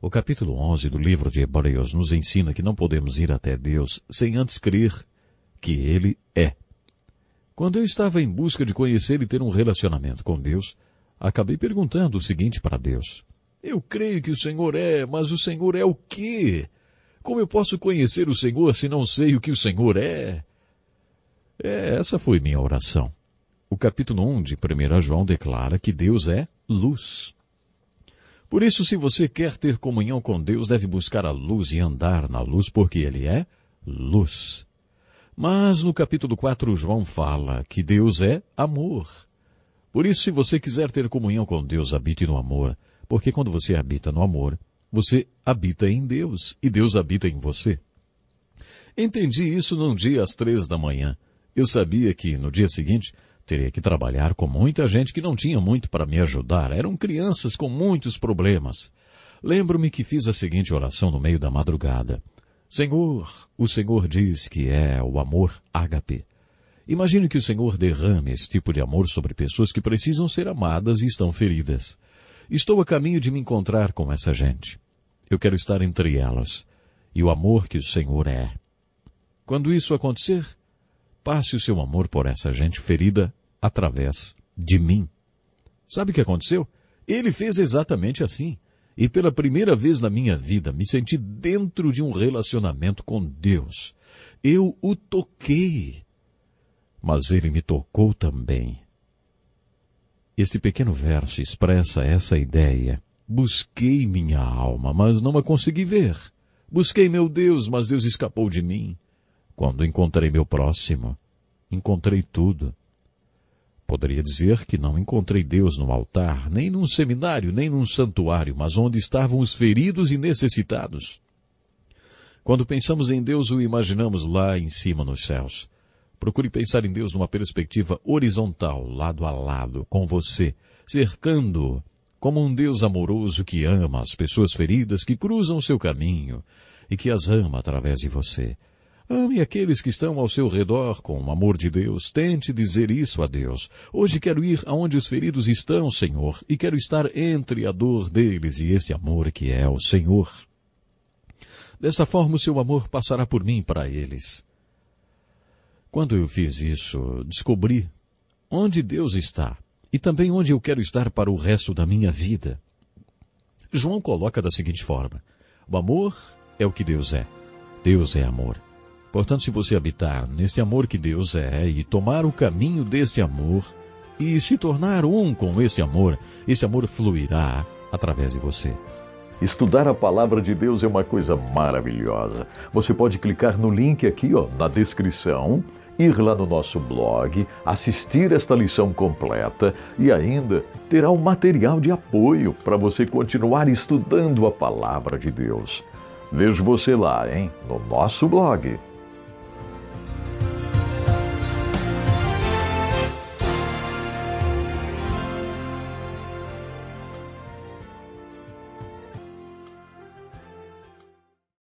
O capítulo 11 do livro de Hebreus nos ensina que não podemos ir até Deus sem antes crer que Ele é. Quando eu estava em busca de conhecer e ter um relacionamento com Deus, acabei perguntando o seguinte para Deus: Eu creio que o Senhor é, mas o Senhor é o quê? Como eu posso conhecer o Senhor se não sei o que o Senhor é? É, essa foi minha oração. O capítulo 1 de 1 João declara que Deus é luz. Por isso, se você quer ter comunhão com Deus, deve buscar a luz e andar na luz, porque Ele é luz. Mas no capítulo 4, João fala que Deus é amor. Por isso, se você quiser ter comunhão com Deus, habite no amor, porque quando você habita no amor, você habita em Deus e Deus habita em você. Entendi isso num dia às três da manhã. Eu sabia que, no dia seguinte, Teria que trabalhar com muita gente que não tinha muito para me ajudar. Eram crianças com muitos problemas. Lembro-me que fiz a seguinte oração no meio da madrugada. Senhor, o Senhor diz que é o amor ágape. Imagino que o Senhor derrame esse tipo de amor sobre pessoas que precisam ser amadas e estão feridas. Estou a caminho de me encontrar com essa gente. Eu quero estar entre elas. E o amor que o Senhor é. Quando isso acontecer, passe o seu amor por essa gente ferida através de mim. Sabe o que aconteceu? Ele fez exatamente assim. E pela primeira vez na minha vida me senti dentro de um relacionamento com Deus. Eu o toquei. Mas ele me tocou também. Esse pequeno verso expressa essa ideia. Busquei minha alma, mas não a consegui ver. Busquei meu Deus, mas Deus escapou de mim. Quando encontrei meu próximo, encontrei tudo. Poderia dizer que não encontrei Deus no altar, nem num seminário, nem num santuário, mas onde estavam os feridos e necessitados. Quando pensamos em Deus, o imaginamos lá em cima nos céus. Procure pensar em Deus numa perspectiva horizontal, lado a lado, com você, cercando-o, como um Deus amoroso que ama as pessoas feridas que cruzam seu caminho e que as ama através de você. Ame aqueles que estão ao seu redor com o amor de Deus. Tente dizer isso a Deus. Hoje quero ir aonde os feridos estão, Senhor, e quero estar entre a dor deles e esse amor que é o Senhor. Desta forma o seu amor passará por mim para eles. Quando eu fiz isso, descobri onde Deus está e também onde eu quero estar para o resto da minha vida. João coloca da seguinte forma: O amor é o que Deus é. Deus é amor. Portanto, se você habitar neste amor que Deus é e tomar o caminho deste amor e se tornar um com esse amor, esse amor fluirá através de você. Estudar a palavra de Deus é uma coisa maravilhosa. Você pode clicar no link aqui ó, na descrição, ir lá no nosso blog, assistir esta lição completa e ainda terá um material de apoio para você continuar estudando a palavra de Deus. Vejo você lá, hein? No nosso blog.